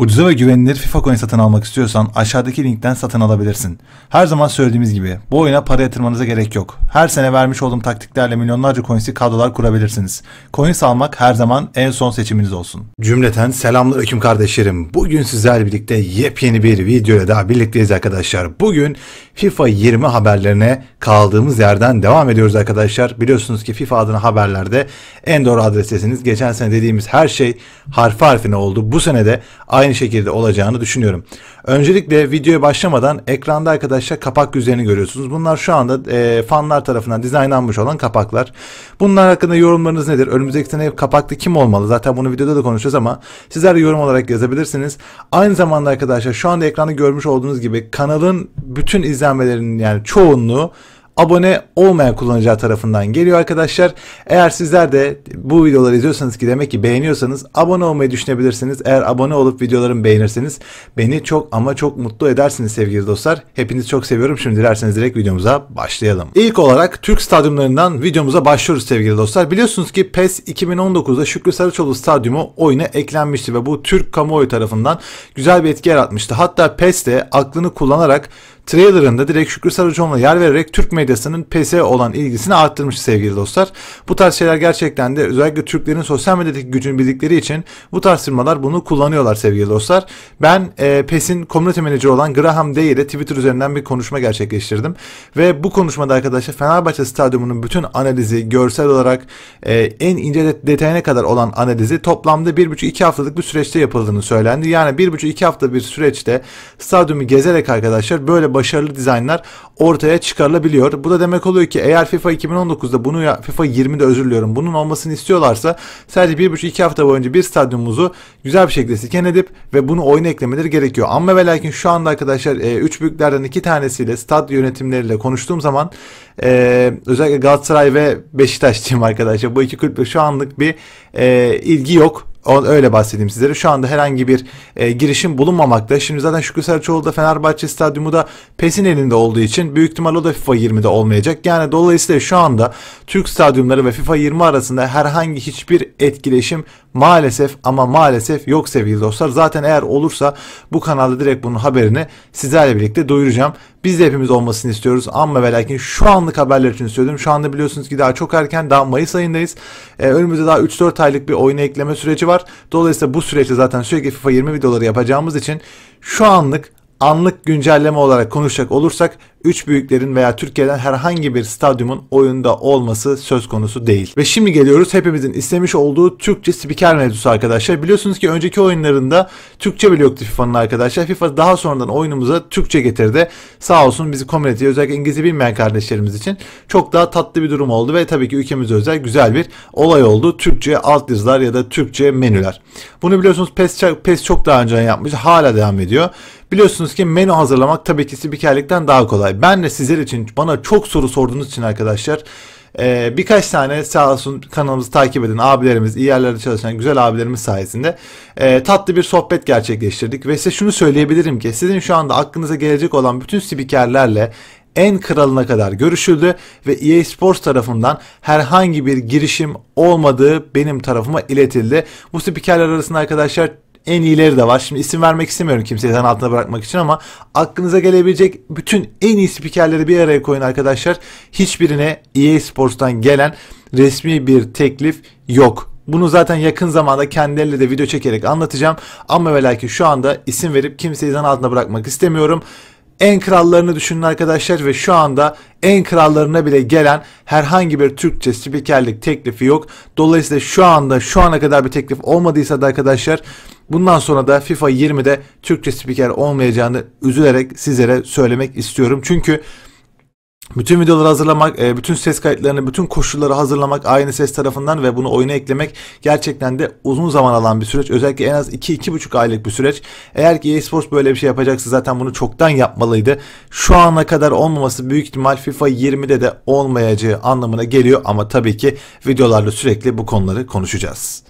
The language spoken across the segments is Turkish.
Ucuza ve güvenilir FIFA coin satın almak istiyorsan aşağıdaki linkten satın alabilirsin. Her zaman söylediğimiz gibi bu oyuna para yatırmanıza gerek yok. Her sene vermiş olduğum taktiklerle milyonlarca coins'i kadrolar kurabilirsiniz. Coins almak her zaman en son seçiminiz olsun. Cümleten selamlar öküm kardeşlerim. Bugün sizlerle birlikte yepyeni bir videoyla daha birlikteyiz arkadaşlar. Bugün FIFA 20 haberlerine kaldığımız yerden devam ediyoruz arkadaşlar. Biliyorsunuz ki FIFA adına haberlerde en doğru adrestesiniz. Geçen sene dediğimiz her şey harfi harfine oldu. Bu sene de aynı aynı şekilde olacağını düşünüyorum. Öncelikle videoya başlamadan ekranda arkadaşlar kapak yüzlerini görüyorsunuz. Bunlar şu anda e, fanlar tarafından dizaynlanmış olan kapaklar. Bunlar hakkında yorumlarınız nedir? Önümüzdeki sene kapakta kim olmalı? Zaten bunu videoda da konuşacağız ama sizler de yorum olarak yazabilirsiniz. Aynı zamanda arkadaşlar şu anda ekranda görmüş olduğunuz gibi kanalın bütün izlenmelerinin yani çoğunluğu abone olmayan kullanıcılar tarafından geliyor arkadaşlar. Eğer sizler de bu videoları izliyorsanız ki demek ki beğeniyorsanız abone olmayı düşünebilirsiniz. Eğer abone olup videolarımı beğenirseniz beni çok ama çok mutlu edersiniz sevgili dostlar. Hepinizi çok seviyorum. Şimdi dilerseniz direkt videomuza başlayalım. İlk olarak Türk stadyumlarından videomuza başlıyoruz sevgili dostlar. Biliyorsunuz ki PES 2019'da Şükrü Saraçoğlu stadyumu oyuna eklenmişti ve bu Türk kamuoyu tarafından güzel bir etki yaratmıştı. Hatta de aklını kullanarak trailerında direkt Şükrü Saracoğlu'na yer vererek Türk medyasının PS'ye olan ilgisini arttırmış sevgili dostlar. Bu tarz şeyler gerçekten de özellikle Türklerin sosyal medyadaki gücünü bildikleri için bu tarz firmalar bunu kullanıyorlar sevgili dostlar. Ben e, PES'in community menajeri olan Graham Day ile Twitter üzerinden bir konuşma gerçekleştirdim. Ve bu konuşmada arkadaşlar Fenerbahçe Stadyumu'nun bütün analizi görsel olarak e, en ince detayına kadar olan analizi toplamda 1,5-2 haftalık bir süreçte yapıldığını söylendi. Yani 1,5-2 hafta bir süreçte stadyumu gezerek arkadaşlar böyle başarılı dizaynlar ortaya çıkarılabiliyor. Bu da demek oluyor ki eğer FIFA 2019'da bunu ya, FIFA 20'de özür diliyorum bunun olmasını istiyorlarsa sadece 1,5-2 hafta boyunca bir stadyumumuzu güzel bir şekilde siken edip ve bunu oyuna eklemeleri gerekiyor. Ama ve lakin şu anda arkadaşlar 3 e, büyüklerden 2 tanesiyle stad yönetimleriyle konuştuğum zaman e, özellikle Galatasaray ve Beşiktaş diyeyim arkadaşlar bu iki kulüple şu anlık bir e, ilgi yok Öyle bahsedeyim sizlere. Şu anda herhangi bir e, girişim bulunmamakta. Şimdi zaten Şükrü Selçoğlu da Fenerbahçe Stadyumu da PES'in elinde olduğu için büyük ihtimal o da FIFA 20'de olmayacak. Yani dolayısıyla şu anda Türk stadyumları ve FIFA 20 arasında herhangi hiçbir etkileşim maalesef ama maalesef yok sevgili dostlar. Zaten eğer olursa bu kanalda direkt bunun haberini sizlerle birlikte duyuracağım. Biz de hepimiz olmasını istiyoruz ama ve lakin şu anlık haberler için söyledim. Şu anda biliyorsunuz ki daha çok erken daha Mayıs ayındayız. Ee, önümüzde daha 3-4 aylık bir oyuna ekleme süreci var. Dolayısıyla bu süreçte zaten sürekli FIFA 20 videoları yapacağımız için şu anlık anlık güncelleme olarak konuşacak olursak üç büyüklerin veya Türkiye'den herhangi bir stadyumun oyunda olması söz konusu değil. Ve şimdi geliyoruz hepimizin istemiş olduğu Türkçe spiker mevzusu arkadaşlar. Biliyorsunuz ki önceki oyunlarında Türkçe bile yoktu FIFA'nın arkadaşlar. FIFA daha sonradan oyunumuza Türkçe getirdi. Sağ olsun bizi komüniteye özellikle İngilizce bilmeyen kardeşlerimiz için çok daha tatlı bir durum oldu ve tabii ki ülkemiz özel güzel bir olay oldu. Türkçe alt yazılar ya da Türkçe menüler. Bunu biliyorsunuz PES, PES çok daha önce yapmış. Hala devam ediyor. Biliyorsunuz ki menü hazırlamak tabii ki spikerlikten daha kolay. Çağatay. Ben de sizler için bana çok soru sorduğunuz için arkadaşlar ee, birkaç tane sağ olsun kanalımızı takip eden abilerimiz, iyi yerlerde çalışan güzel abilerimiz sayesinde e, tatlı bir sohbet gerçekleştirdik. Ve size şunu söyleyebilirim ki sizin şu anda aklınıza gelecek olan bütün spikerlerle en kralına kadar görüşüldü ve EA Sports tarafından herhangi bir girişim olmadığı benim tarafıma iletildi. Bu spikerler arasında arkadaşlar en iyileri de var. Şimdi isim vermek istemiyorum kimseyi zan altına bırakmak için ama aklınıza gelebilecek bütün en iyi spikerleri bir araya koyun arkadaşlar. Hiçbirine EA Sports'tan gelen resmi bir teklif yok. Bunu zaten yakın zamanda kendileriyle de video çekerek anlatacağım. Ama ve şu anda isim verip kimseyi zan altına bırakmak istemiyorum en krallarını düşünün arkadaşlar ve şu anda en krallarına bile gelen herhangi bir Türkçe spikerlik teklifi yok. Dolayısıyla şu anda şu ana kadar bir teklif olmadıysa da arkadaşlar Bundan sonra da FIFA 20'de Türkçe spiker olmayacağını üzülerek sizlere söylemek istiyorum. Çünkü bütün videoları hazırlamak, e, bütün ses kayıtlarını, bütün koşulları hazırlamak aynı ses tarafından ve bunu oyuna eklemek gerçekten de uzun zaman alan bir süreç. Özellikle en az 2-2,5 aylık bir süreç. Eğer ki eSports böyle bir şey yapacaksa zaten bunu çoktan yapmalıydı. Şu ana kadar olmaması büyük ihtimal FIFA 20'de de olmayacağı anlamına geliyor ama tabii ki videolarla sürekli bu konuları konuşacağız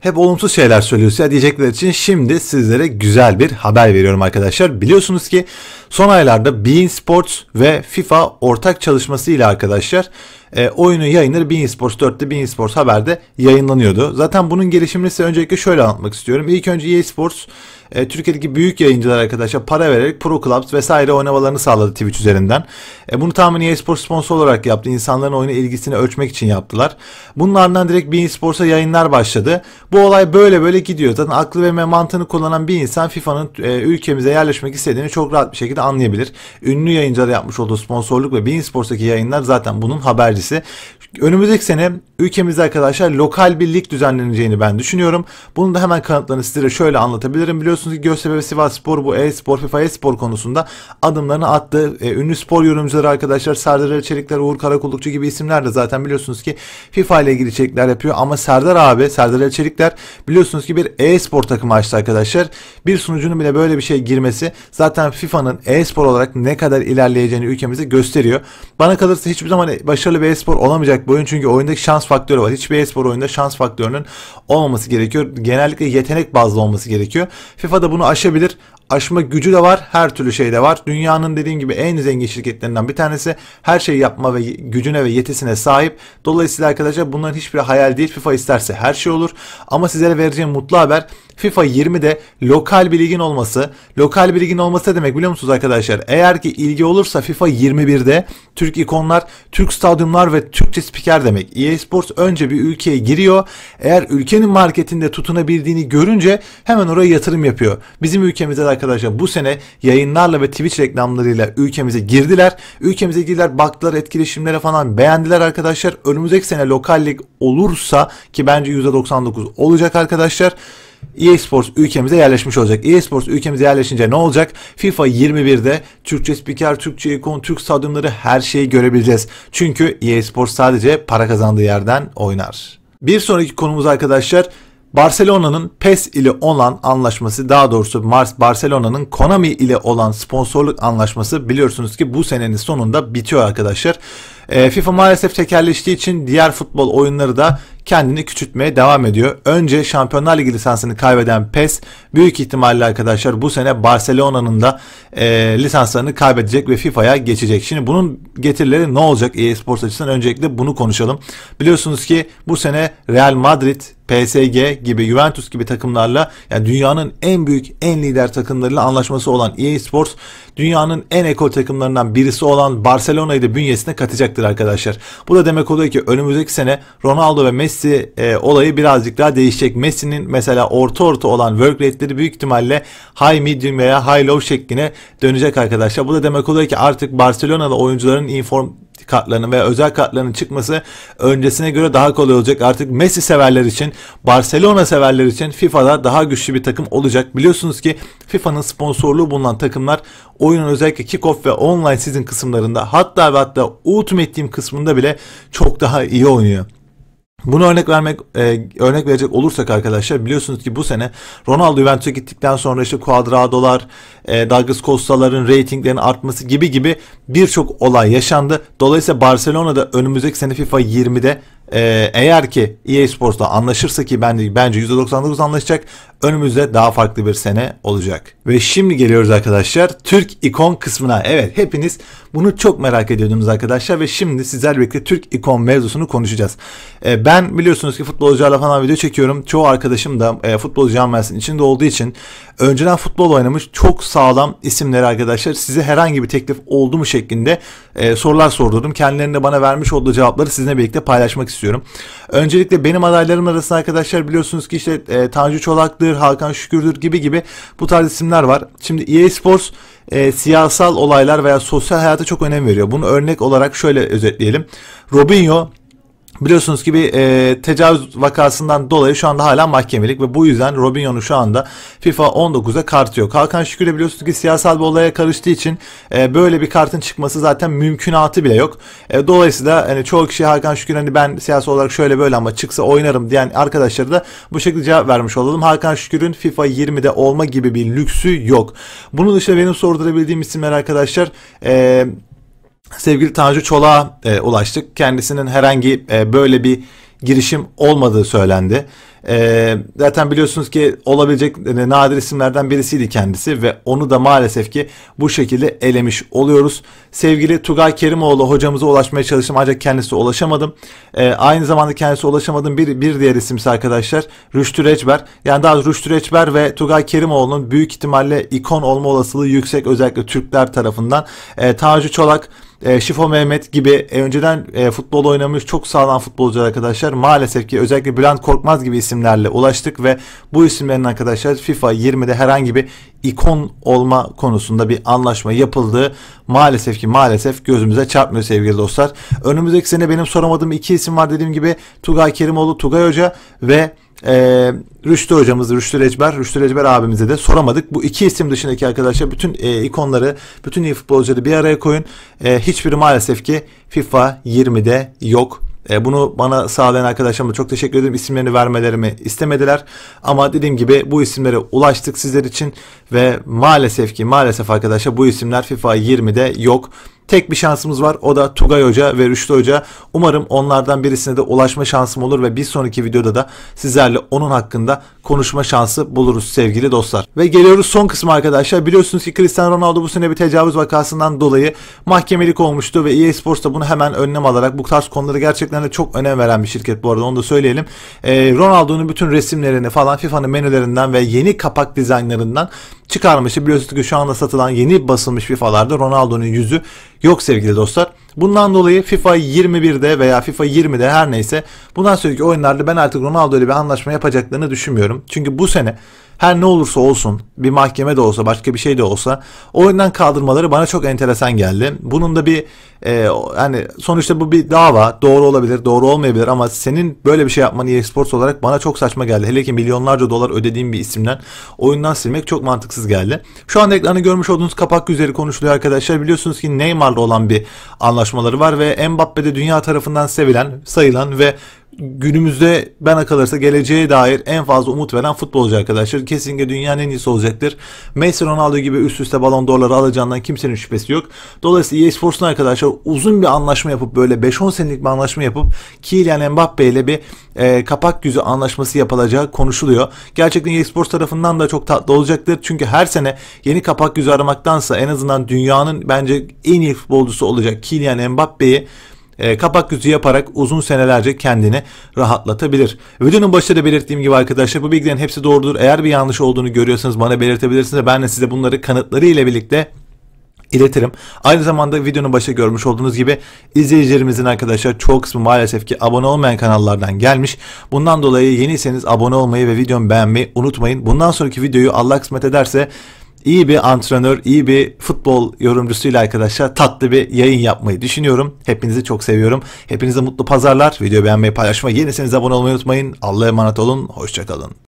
hep olumsuz şeyler söylüyorsa diyecekler için şimdi sizlere güzel bir haber veriyorum arkadaşlar. Biliyorsunuz ki son aylarda Bein Sports ve FIFA ortak çalışması ile arkadaşlar e, oyunu yayınları Bein Sports 4'te Bein Sports Haber'de yayınlanıyordu. Zaten bunun gelişimini size öncelikle şöyle anlatmak istiyorum. İlk önce EA Sports e, Türkiye'deki büyük yayıncılar arkadaşlar para vererek Pro Clubs vesaire oynamalarını sağladı Twitch üzerinden. E, bunu tamamen e-spor sponsor olarak yaptı. İnsanların oyuna ilgisini ölçmek için yaptılar. Bunlardan direkt bir e yayınlar başladı. Bu olay böyle böyle gidiyor. Zaten aklı ve mantığını kullanan bir insan FIFA'nın e, ülkemize yerleşmek istediğini çok rahat bir şekilde anlayabilir. Ünlü yayıncılar yapmış olduğu sponsorluk ve Bein Sports'taki yayınlar zaten bunun habercisi. Önümüzdeki sene ülkemizde arkadaşlar lokal bir lig düzenleneceğini ben düşünüyorum. Bunun da hemen kanıtlarını sizlere şöyle anlatabilirim. Biliyorsunuz biliyorsunuz ki Göztepe ve Sivas Spor bu e-spor, FIFA e-spor konusunda adımlarını attı. E, ünlü spor yorumcuları arkadaşlar Serdar Çelikler, Uğur Karakullukçu gibi isimler de zaten biliyorsunuz ki FIFA ile ilgili içerikler yapıyor. Ama Serdar abi, Serdar Çelikler biliyorsunuz ki bir e-spor takımı açtı arkadaşlar. Bir sunucunun bile böyle bir şey girmesi zaten FIFA'nın e-spor olarak ne kadar ilerleyeceğini ülkemize gösteriyor. Bana kalırsa hiçbir zaman başarılı bir e-spor olamayacak bu oyun çünkü oyundaki şans faktörü var. Hiçbir e-spor oyunda şans faktörünün olmaması gerekiyor. Genellikle yetenek bazlı olması gerekiyor. FIFA da bunu aşabilir aşma gücü de var, her türlü şey de var. Dünyanın dediğim gibi en zengin şirketlerinden bir tanesi. Her şeyi yapma ve gücüne ve yetisine sahip. Dolayısıyla arkadaşlar bunların hiçbir hayal değil. FIFA isterse her şey olur. Ama sizlere vereceğim mutlu haber FIFA 20'de lokal bir ligin olması. Lokal bir ligin olması ne demek biliyor musunuz arkadaşlar? Eğer ki ilgi olursa FIFA 21'de Türk ikonlar, Türk stadyumlar ve Türkçe spiker demek. EA Sports önce bir ülkeye giriyor. Eğer ülkenin marketinde tutunabildiğini görünce hemen oraya yatırım yapıyor. Bizim ülkemizde de arkadaşlar bu sene yayınlarla ve Twitch reklamlarıyla ülkemize girdiler. Ülkemize girdiler baktılar etkileşimlere falan beğendiler arkadaşlar. Önümüzdeki sene lokallik olursa ki bence %99 olacak arkadaşlar. eSports ülkemize yerleşmiş olacak. eSports ülkemize yerleşince ne olacak? FIFA 21'de Türkçe spiker, Türkçe ikon, Türk stadyumları her şeyi görebileceğiz. Çünkü eSports sadece para kazandığı yerden oynar. Bir sonraki konumuz arkadaşlar Barcelona'nın PES ile olan anlaşması daha doğrusu Mars Barcelona'nın Konami ile olan sponsorluk anlaşması biliyorsunuz ki bu senenin sonunda bitiyor arkadaşlar. E, FIFA maalesef tekerleştiği için diğer futbol oyunları da kendini küçültmeye devam ediyor. Önce Şampiyonlar Ligi lisansını kaybeden PES büyük ihtimalle arkadaşlar bu sene Barcelona'nın da e, lisanslarını kaybedecek ve FIFA'ya geçecek. Şimdi bunun getirileri ne olacak EA Sports açısından öncelikle bunu konuşalım. Biliyorsunuz ki bu sene Real Madrid, PSG gibi Juventus gibi takımlarla yani dünyanın en büyük en lider takımlarıyla anlaşması olan EA Sports dünyanın en ekol takımlarından birisi olan Barcelona'yı da bünyesine katacaktır arkadaşlar. Bu da demek oluyor ki önümüzdeki sene Ronaldo ve Messi e, olayı birazcık daha değişecek. Messi'nin mesela orta orta olan work rate'leri büyük ihtimalle high medium veya high low şekline dönecek arkadaşlar. Bu da demek oluyor ki artık Barcelona'da oyuncuların inform kartlarının veya özel kartlarının çıkması öncesine göre daha kolay olacak. Artık Messi severler için, Barcelona severler için FIFA'da daha güçlü bir takım olacak. Biliyorsunuz ki FIFA'nın sponsorluğu bulunan takımlar oyunun özellikle kickoff ve online season kısımlarında hatta ve hatta Ultimate Team kısmında bile çok daha iyi oynuyor. Bunu örnek vermek e, örnek verecek olursak arkadaşlar biliyorsunuz ki bu sene Ronaldo Juventus'a gittikten sonra işte Cuadrado'lar, e, Douglas Costa'ların reytinglerin artması gibi gibi birçok olay yaşandı. Dolayısıyla Barcelona'da önümüzdeki sene FIFA 20'de e, eğer ki EA Sports'la anlaşırsa ki bence bence %99 anlaşacak önümüzde daha farklı bir sene olacak. Ve şimdi geliyoruz arkadaşlar Türk ikon kısmına. Evet hepiniz bunu çok merak ediyordunuz arkadaşlar ve şimdi sizlerle birlikte Türk ikon mevzusunu konuşacağız. E, ben biliyorsunuz ki futbolcularla falan video çekiyorum. Çoğu arkadaşım da e, futbol camiasının içinde olduğu için önceden futbol oynamış çok sağlam isimleri arkadaşlar size herhangi bir teklif oldu mu şeklinde e, sorular sordurdum. Kendilerine bana vermiş olduğu cevapları sizinle birlikte paylaşmak istiyorum. Öncelikle benim adaylarım arasında arkadaşlar biliyorsunuz ki işte e, Tanju Çolak'tır, Hakan Şükürdür gibi gibi bu tarz isimler var. Şimdi EA Sports e, siyasal olaylar veya sosyal hayata çok önem veriyor. Bunu örnek olarak şöyle özetleyelim. Robinho Biliyorsunuz ki bir e, tecavüz vakasından dolayı şu anda hala mahkemelik ve bu yüzden Robinho'nun şu anda FIFA 19'a kartı yok. Hakan Şükür de biliyorsunuz ki siyasal bir olaya karıştığı için e, böyle bir kartın çıkması zaten mümkünatı bile yok. E, dolayısıyla hani çoğu kişi Hakan Şükür hani ben siyasi olarak şöyle böyle ama çıksa oynarım diyen arkadaşları da bu şekilde cevap vermiş olalım. Hakan Şükür'ün FIFA 20'de olma gibi bir lüksü yok. Bunun dışında benim sordurabildiğim isimler arkadaşlar e, sevgili Tanju Çolak'a e, ulaştık. Kendisinin herhangi e, böyle bir girişim olmadığı söylendi. E, zaten biliyorsunuz ki olabilecek e, nadir isimlerden birisiydi kendisi ve onu da maalesef ki bu şekilde elemiş oluyoruz. Sevgili Tugay Kerimoğlu hocamıza ulaşmaya çalıştım ancak kendisi ulaşamadım. E, aynı zamanda kendisi ulaşamadım bir, bir diğer isim ise arkadaşlar Rüştü Reçber. Yani daha Rüştü Reçber ve Tugay Kerimoğlu'nun büyük ihtimalle ikon olma olasılığı yüksek özellikle Türkler tarafından. E, Tanju Çolak e, Şifo Mehmet gibi e, önceden e, futbol oynamış çok sağlam futbolcu arkadaşlar maalesef ki özellikle Bülent Korkmaz gibi isimlerle ulaştık ve bu isimlerin arkadaşlar FIFA 20'de herhangi bir ikon olma konusunda bir anlaşma yapıldığı maalesef ki maalesef gözümüze çarpmıyor sevgili dostlar. Önümüzdeki sene benim soramadığım iki isim var dediğim gibi Tugay Kerimoğlu, Tugay Hoca ve ee, Rüştü hocamız, Rüştü Recber, Rüştü Recber abimize de soramadık. Bu iki isim dışındaki arkadaşlar bütün e, ikonları, bütün iyi futbolcuları bir araya koyun. E, hiçbiri maalesef ki FIFA 20'de yok. E, bunu bana sağlayan arkadaşlarıma çok teşekkür ederim. İsimlerini vermelerimi istemediler. Ama dediğim gibi bu isimlere ulaştık sizler için ve maalesef ki maalesef arkadaşlar bu isimler FIFA 20'de yok. Tek bir şansımız var o da Tugay Hoca ve Rüştü Hoca. Umarım onlardan birisine de ulaşma şansım olur ve bir sonraki videoda da sizlerle onun hakkında konuşma şansı buluruz sevgili dostlar. Ve geliyoruz son kısmı arkadaşlar. Biliyorsunuz ki Cristiano Ronaldo bu sene bir tecavüz vakasından dolayı mahkemelik olmuştu ve EA Sports da bunu hemen önlem alarak bu tarz konuları gerçekten de çok önem veren bir şirket bu arada onu da söyleyelim. Ee, Ronaldo'nun bütün resimlerini falan FIFA'nın menülerinden ve yeni kapak dizaynlarından çıkarmıştı. Biliyorsunuz ki şu anda satılan yeni basılmış FIFA'larda Ronaldo'nun yüzü yok sevgili dostlar. Bundan dolayı FIFA 21'de veya FIFA 20'de her neyse bundan sonraki oyunlarda ben artık Ronaldo ile bir anlaşma yapacaklarını düşünmüyorum. Çünkü bu sene her ne olursa olsun bir mahkeme de olsa başka bir şey de olsa oyundan kaldırmaları bana çok enteresan geldi. Bunun da bir e, hani sonuçta bu bir dava doğru olabilir doğru olmayabilir ama senin böyle bir şey yapman e-sports olarak bana çok saçma geldi. Hele ki milyonlarca dolar ödediğim bir isimden oyundan silmek çok mantıksız geldi. Şu anda ekranı görmüş olduğunuz kapak üzeri konuşuluyor arkadaşlar. Biliyorsunuz ki Neymar'la olan bir anlaşmaları var ve Mbappe de dünya tarafından sevilen, sayılan ve günümüzde bana kalırsa geleceğe dair en fazla umut veren futbolcu arkadaşlar. Kesinlikle dünyanın en iyisi olacaktır. Messi Ronaldo gibi üst üste balon doları alacağından kimsenin şüphesi yok. Dolayısıyla eSports'un arkadaşlar uzun bir anlaşma yapıp böyle 5-10 senelik bir anlaşma yapıp Kylian Mbappe ile bir e, kapak yüzü anlaşması yapılacağı konuşuluyor. Gerçekten e Sports tarafından da çok tatlı olacaktır. Çünkü her sene yeni kapak yüzü aramaktansa en azından dünyanın bence en iyi futbolcusu olacak Kylian Mbappe'yi e, kapak yüzü yaparak uzun senelerce kendini rahatlatabilir. Videonun başında da belirttiğim gibi arkadaşlar bu bilgilerin hepsi doğrudur. Eğer bir yanlış olduğunu görüyorsanız bana belirtebilirsiniz. Ben de size bunları kanıtları ile birlikte iletirim. Aynı zamanda videonun başta görmüş olduğunuz gibi izleyicilerimizin arkadaşlar çok kısmı maalesef ki abone olmayan kanallardan gelmiş. Bundan dolayı yeniyseniz abone olmayı ve videomu beğenmeyi unutmayın. Bundan sonraki videoyu Allah kısmet ederse iyi bir antrenör, iyi bir futbol yorumcusuyla arkadaşlar tatlı bir yayın yapmayı düşünüyorum. Hepinizi çok seviyorum. Hepinize mutlu pazarlar. Video beğenmeyi, paylaşmayı, yeniseniz abone olmayı unutmayın. Allah'a emanet olun. Hoşçakalın.